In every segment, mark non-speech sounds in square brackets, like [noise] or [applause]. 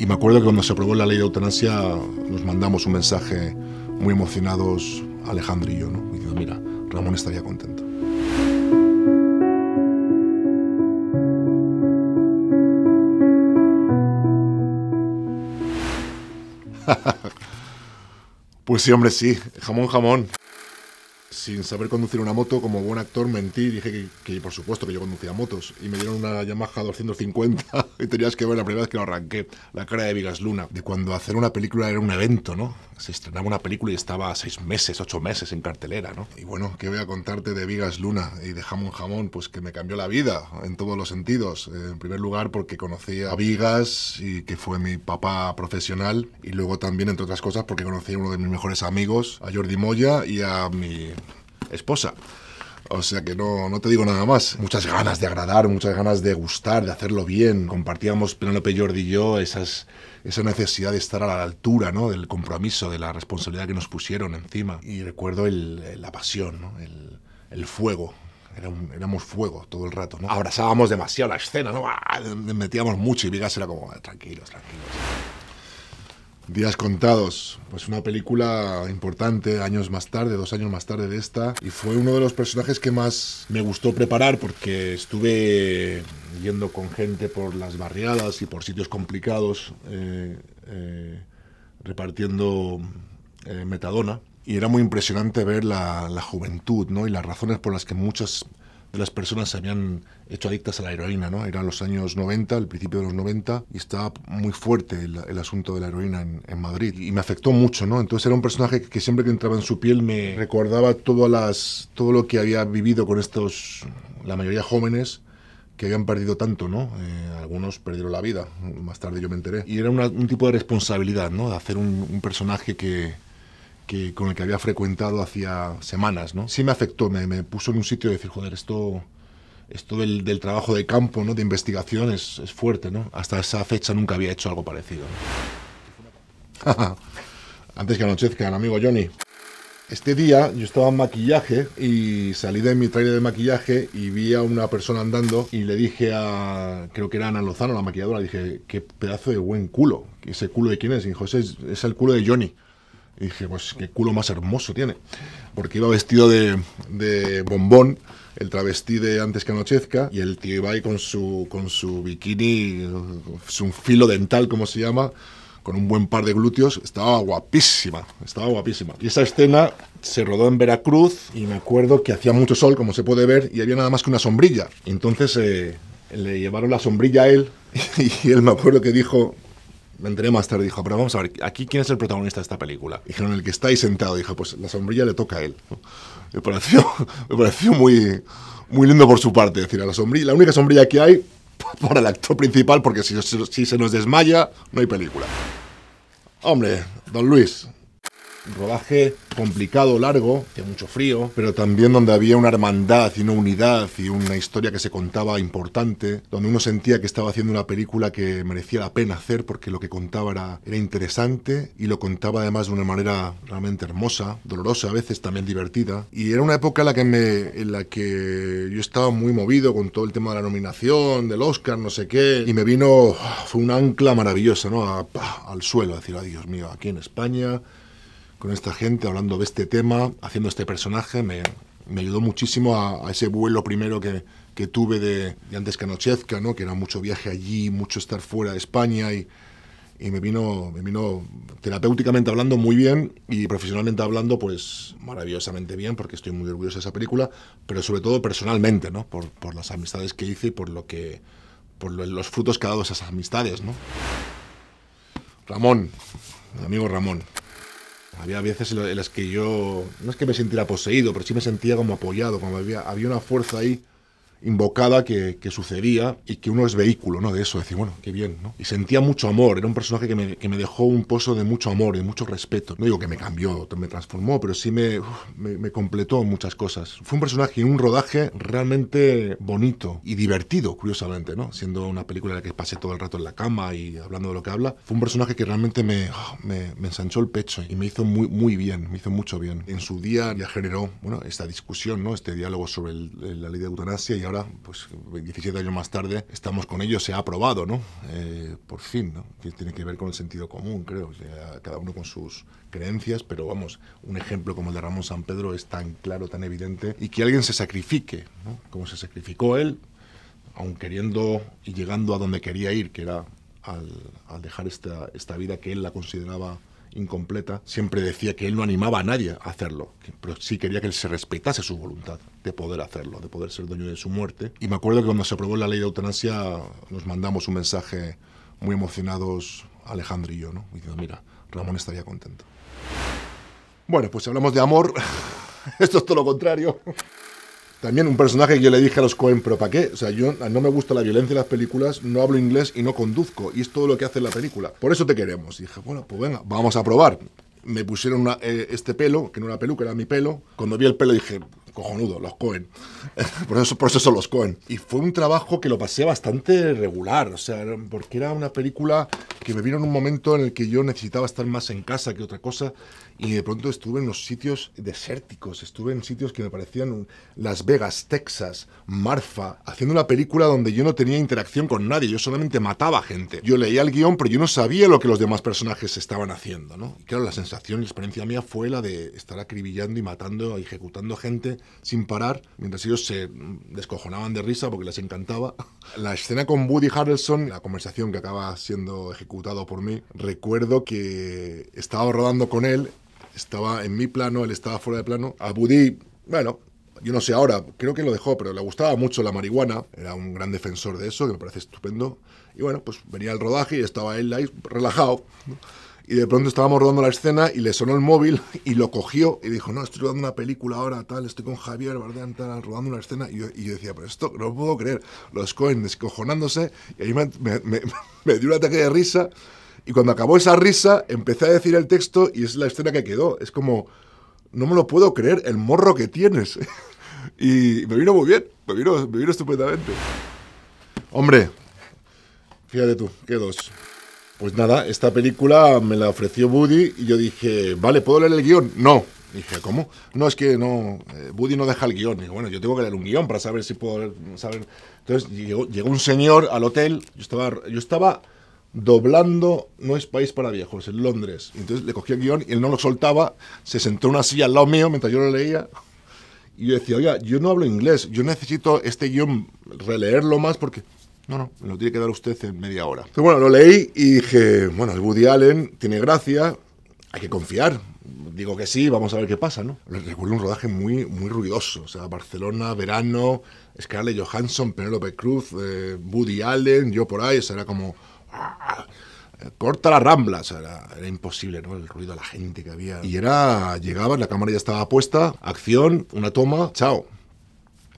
Y me acuerdo que cuando se aprobó la ley de eutanasia nos mandamos un mensaje muy emocionados Alejandro y yo, ¿no? diciendo, mira, Ramón estaría contento. [laughs] pues sí, hombre, sí, jamón, jamón sin saber conducir una moto, como buen actor mentí, y dije que, que, por supuesto que yo conducía motos y me dieron una Yamaha 250 [laughs] y tenías que ver la primera vez que lo arranqué, la cara de Vigas Luna, de cuando hacer una película era un evento, ¿no? Se estrenaba una película y estaba seis meses, ocho meses en cartelera, ¿no? Y bueno, ¿qué voy a contarte de Vigas Luna y de Jamón Jamón? Pues que me cambió la vida en todos los sentidos. Eh, en primer lugar porque conocí a Vigas y que fue mi papá profesional y luego también, entre otras cosas, porque conocí a uno de mis mejores amigos, a Jordi Moya y a mi esposa. O sea que no, no, te digo nada más. Muchas ganas de agradar, muchas ganas de gustar, de hacerlo bien. Compartíamos Penelope Jordi y yo esas, esa necesidad de estar a la altura ¿no? del compromiso, de la responsabilidad que nos pusieron encima. Y recuerdo el, la pasión, ¿no? el, el fuego éramos fuego todo el rato, ¿no? Abrazábamos demasiado la escena, ¿no? Ah, metíamos mucho y Vigas era como, ah, tranquilos, tranquilos. Días Contados, pues una película importante años más tarde, dos años más tarde de esta, y fue uno de los personajes que más me gustó preparar porque estuve yendo con gente por las barriadas y por sitios complicados eh, eh, repartiendo eh, metadona. Y era muy impresionante ver la, juventud ¿no? y las razones por las que muchas de las personas se habían hecho adictas a la heroína, ¿no? Eran los años 90, al principio de los 90, y estaba muy fuerte el, asunto de la heroína en, Madrid. Y me afectó mucho, ¿no? Entonces era un personaje que, siempre que entraba en su piel me recordaba las, todo lo que había vivido con estos, la mayoría jóvenes, que habían perdido tanto, ¿no? Eh, algunos perdieron la vida, más tarde yo me enteré. Y era un tipo de responsabilidad, ¿no? De hacer un personaje que, con el que había frecuentado hacía semanas, ¿no? Sí me afectó, me, puso en un sitio de decir, joder, esto, esto del, trabajo de campo, ¿no? De investigación es, fuerte, ¿no? Hasta esa fecha nunca había hecho algo parecido. [laughs] Antes que anochezca, amigo Johnny. Este día yo estaba en maquillaje y salí de mi trailer de maquillaje y vi a una persona andando y le dije a, creo que era Ana Lozano, la maquilladora, dije, qué pedazo de buen culo. ¿Ese culo de quién es? Y dijo, es, es el culo de Johnny. Y dije, pues qué culo más hermoso tiene. Porque iba vestido de, bombón, el travesti de antes que anochezca, y el tío iba con su, con su bikini, su filo dental, como se llama, con un buen par de glúteos, estaba guapísima, estaba guapísima. Y esa escena se rodó en Veracruz y me acuerdo que hacía mucho sol, como se puede ver, y había nada más que una sombrilla. Entonces eh, le llevaron la sombrilla a él [laughs] y él me acuerdo que dijo, me enteré más tarde, dijo, pero vamos a ver, aquí quién es el protagonista de esta película. Dijeron, el que está ahí sentado, dijo, pues la sombrilla le toca a él. [laughs] Me pareció, muy, muy lindo por su parte, decir, a la sombrilla, la única sombrilla que hay [laughs] para el actor principal, porque si, si se nos desmaya, no hay película. Hombre, don Luis, rodaje complicado, largo, de mucho frío, pero también donde había una hermandad y una unidad y una historia que se contaba importante, donde uno sentía que estaba haciendo una película que merecía la pena hacer porque lo que contaba era, era interesante y lo contaba además de una manera realmente hermosa, dolorosa a veces, también divertida. Y era una época en la que, me, en la que yo estaba muy movido con todo el tema de la nominación, del Oscar, no sé qué, y me vino, fue un ancla maravillosa, ¿no? al suelo, decir, ay Dios mío, aquí en España con esta gente, hablando de este tema, haciendo este personaje, me, me ayudó muchísimo a, ese vuelo primero que, tuve de, antes que anochezca, ¿no? que era mucho viaje allí, mucho estar fuera de España y, me, vino, me vino terapéuticamente hablando muy bien y profesionalmente hablando pues maravillosamente bien porque estoy muy orgulloso de esa película, pero sobre todo personalmente, ¿no? por, las amistades que hice y por, lo que, por los frutos que ha dado esas amistades. ¿no? Ramón, amigo Ramón. Había veces en las que yo, no es que me sintiera poseído, pero sí me sentía como apoyado, como había, había una fuerza ahí invocada que, sucedía y que uno es vehículo ¿no? de eso, decir, bueno, qué bien, ¿no? Y sentía mucho amor, era un personaje que me, dejó un pozo de mucho amor, y mucho respeto. No digo que me cambió, me transformó, pero sí me, completó muchas cosas. Fue un personaje y un rodaje realmente bonito y divertido, curiosamente, ¿no? Siendo una película en la que pasé todo el rato en la cama y hablando de lo que habla, fue un personaje que realmente me, ensanchó el pecho y me hizo muy, muy bien, me hizo mucho bien. En su día ya generó, bueno, esta discusión, ¿no? Este diálogo sobre la ley de eutanasia y ahora, pues 17 años más tarde, estamos con ellos, se ha aprobado, ¿no? Eh, por fin, ¿no? Que tiene que ver con el sentido común, creo, cada uno con sus creencias, pero vamos, un ejemplo como el de Ramón San Pedro es tan claro, tan evidente, y que alguien se sacrifique, ¿no? Como se sacrificó él, aun queriendo y llegando a donde quería ir, que era al, al dejar esta, esta vida que él la consideraba incompleta, siempre decía que él no animaba a nadie a hacerlo, pero sí quería que él se respetase su voluntad de poder hacerlo, de poder ser dueño de su muerte. Y me acuerdo que cuando se aprobó la ley de eutanasia nos mandamos un mensaje muy emocionados Alejandro y yo, ¿no? diciendo, mira, Ramón estaría contento. Bueno, pues si hablamos de amor, [laughs] esto es todo lo contrario. También un personaje que yo le dije a los Cohen, pero ¿para qué? O sea, yo no me gusta la violencia en las películas, no hablo inglés y no conduzco. Y es todo lo que hace la película. Por eso te queremos. Y dije, bueno, pues venga, vamos a probar. Me pusieron eh, este pelo, que no era peluca, era mi pelo. Cuando vi el pelo dije, cojonudo, los Cohen. [laughs] por, eso, por eso son los Cohen. Y fue un trabajo que lo pasé bastante regular, o sea, porque era una película que me vino en un momento en el que yo necesitaba estar más en casa que otra cosa y de pronto estuve en los sitios desérticos, estuve en sitios que me parecían Las Vegas, Texas, Marfa, haciendo una película donde yo no tenía interacción con nadie, yo solamente mataba gente. Yo leía el guión, pero yo no sabía lo que los demás personajes estaban haciendo, ¿no? Y claro, la sensación y la experiencia mía fue la de estar acribillando y matando, ejecutando gente sin parar, mientras ellos se descojonaban de risa porque les encantaba. [laughs] La escena con Woody Harrelson, la conversación que acaba siendo ejecutado por mí, recuerdo que estaba rodando con él estaba en mi plano, él estaba fuera de plano. A Budí, bueno, yo no sé ahora, creo que lo dejó, pero le gustaba mucho la marihuana, era un gran defensor de eso, que me parece estupendo. Y bueno, pues venía el rodaje y estaba él ahí relajado. Y de pronto estábamos rodando la escena y le sonó el móvil [laughs] y lo cogió y dijo, no, estoy rodando una película ahora, tal, estoy con Javier Bardem, tal, rodando una escena. Y yo, decía, pero esto no lo puedo creer. Los Cohen descojonándose y ahí me, me [laughs] dio un ataque de risa. Y cuando acabó esa risa, empecé a decir el texto y es la escena que quedó. Es como, no me lo puedo creer, el morro que tienes. [laughs] y me vino muy bien, me vino, estupendamente. Hombre, fíjate tú, qué dos. Pues nada, esta película me la ofreció Woody y yo dije, vale, ¿puedo leer el guión? No. Dije, ¿cómo? No, es que no, Buddy eh, Woody no deja el guión. Dije, bueno, yo tengo que leer un guión para saber si puedo saber. Entonces llegó, llegó, un señor al hotel, yo estaba, yo estaba doblando no es país para viejos, en Londres. Entonces le cogí el guión y él no lo soltaba, se sentó en una silla al lado mío mientras yo lo leía. Y yo decía, oiga, yo no hablo inglés, yo necesito este guión releerlo más porque... No, no, me lo tiene que dar usted en media hora. Entonces, bueno, lo leí y dije, bueno, el Woody Allen, tiene gracia, hay que confiar. Digo que sí, vamos a ver qué pasa, ¿no? Recuerdo un rodaje muy, muy ruidoso. O sea, Barcelona, verano, Scarlett Johansson, Penélope Cruz, eh, Woody Allen, yo por ahí. O sea, era como Ah, eh, corta la rambla. era, imposible, ¿no? El ruido de la gente que había. Y era, llegaba, la cámara ya estaba puesta, acción, una toma, chao.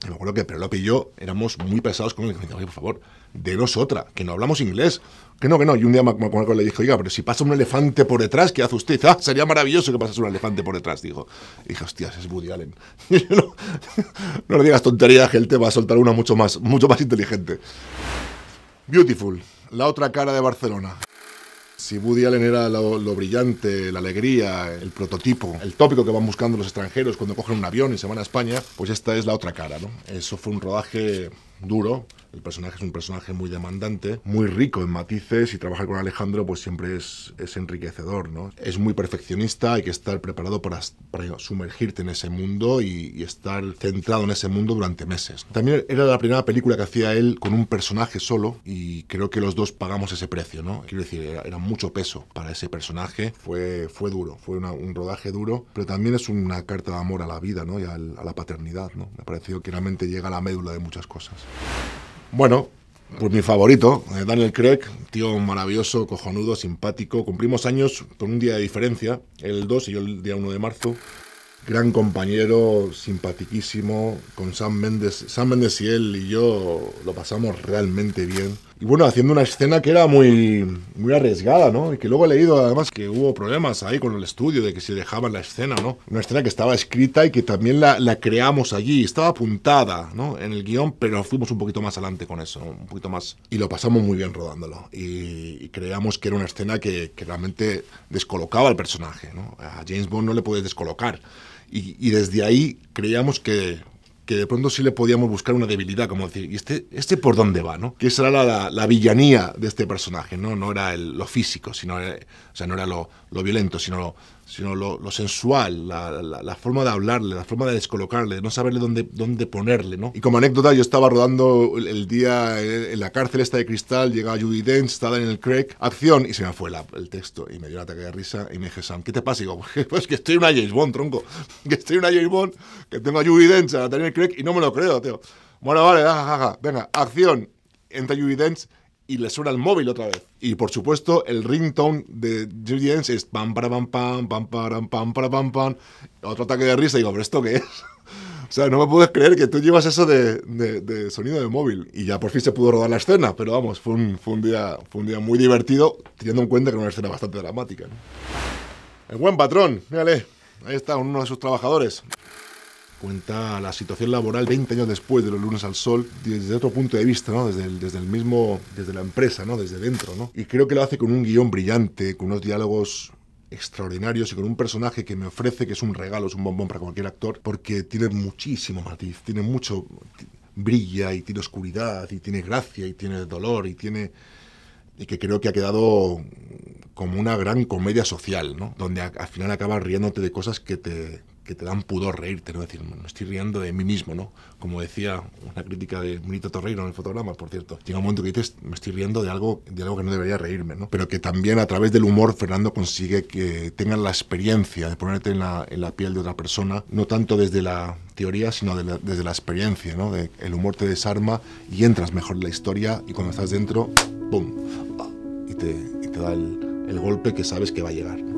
Y me acuerdo que y yo éramos muy pesados con él. Oye, por favor, de otra, que no hablamos inglés. Que no, que no. Y un día me que le dijo, oiga, pero si pasa un elefante por detrás, ¿qué hace usted? [laughs] Ah, sería maravilloso que pasase un elefante por detrás, dijo. Y dije, hostias, es Woody Allen. [laughs] [laughs] no, le digas tonterías, que él te va a soltar una mucho más, mucho más inteligente. Beautiful la otra cara de Barcelona. Si Woody Allen era lo, brillante, la alegría, el prototipo, el tópico que van buscando los extranjeros cuando cogen un avión y se van a España, pues esta es la otra cara, ¿no? Eso fue un rodaje duro, el personaje es un personaje muy demandante, muy rico en matices y trabajar con Alejandro pues siempre es, es enriquecedor, ¿no? Es muy perfeccionista, hay que estar preparado para, sumergirte en ese mundo y, estar centrado en ese mundo durante meses. También era la primera película que hacía él con un personaje solo y creo que los dos pagamos ese precio, ¿no? Quiero decir, era, mucho peso para ese personaje, fue, fue duro, fue un rodaje duro, pero también es una carta de amor a la vida, ¿no? Y a, la paternidad, ¿no? Me parecido que realmente llega a la médula de muchas cosas. Bueno, pues mi favorito, eh, Daniel Craig, tío maravilloso, cojonudo, simpático. Cumplimos años con un día de diferencia, el 2 y yo el día 1 de marzo. Gran compañero, simpatiquísimo, con Sam Mendes, Sam Méndez y él y yo lo pasamos realmente bien y bueno, haciendo una escena que era muy, muy arriesgada, ¿no? Y que luego he leído además que hubo problemas ahí con el estudio de que se dejaba la escena, ¿no? Una escena que estaba escrita y que también la, creamos allí, estaba apuntada, ¿no? En el guión, pero fuimos un poquito más adelante con eso, un poquito más. Y lo pasamos muy bien rodándolo. Y, creíamos que era una escena que, realmente descolocaba al personaje, ¿no? A James Bond no le puedes descolocar. Y, y desde ahí creíamos que que de pronto sí le podíamos buscar una debilidad, como decir, ¿y este, este por dónde va? ¿no? Que esa era la, la, villanía de este personaje, ¿no? No era el, lo físico, sino, eh, o sea, no era lo violento, sino lo, sino lo, sensual, la, forma de hablarle, la forma de descolocarle, de no saberle dónde, dónde ponerle, ¿no? Y como anécdota, yo estaba rodando el, día en, la cárcel esta de cristal, llega Judy Dench, estaba en el crack, acción, y se me fue el texto, y me dio una ataque de risa, y me dije, Sam, ¿qué te pasa? Y digo, pues que pues estoy en una James Bond, tronco, [laughs] que estoy en una James Bond, que tengo a Judy Dench, a el Craig, y no me lo creo, tío. Bueno, vale, jajaja, venga, acción, entra Judy Dench, y le suena el móvil otra vez. Y por supuesto, el ringtone de Judy es pam, para, pam, pam, pam, pam, pam, para, pam, pam. Otro ataque de risa, digo, ¿pero esto qué es? [laughs] o sea, no me puedes creer que tú llevas eso de, de, sonido de móvil. Y ya por fin se pudo rodar la escena, pero vamos, fue un, fue un, día, fue un día muy divertido, teniendo en cuenta que era una escena bastante dramática. El buen patrón, mírale, ahí está uno de sus trabajadores cuenta la situación laboral 20 años después de los lunes al sol desde otro punto de vista, ¿no? desde, desde el mismo, desde la empresa, ¿no? desde dentro. ¿no? Y creo que lo hace con un guión brillante, con unos diálogos extraordinarios y con un personaje que me ofrece que es un regalo, es un bombón para cualquier actor, porque tiene muchísimo matiz, tiene mucho, brilla y tiene oscuridad y tiene gracia y tiene dolor y tiene y que creo que ha quedado como una gran comedia social, ¿no? Donde al final acabas riéndote de cosas que te, que te dan pudor reírte, ¿no? decir, me estoy riendo de mí mismo, ¿no? Como decía una crítica de Benito Torreiro en el fotograma, por cierto. Llega un momento que dices, me estoy riendo de algo, de algo que no debería reírme, ¿no? Pero que también a través del humor Fernando consigue que tengas la experiencia de ponerte en la, piel de otra persona, no tanto desde la teoría, sino desde la experiencia, ¿no? el humor te desarma y entras mejor en la historia y cuando estás dentro, ¡pum! Y te, te da el golpe que sabes que va a llegar.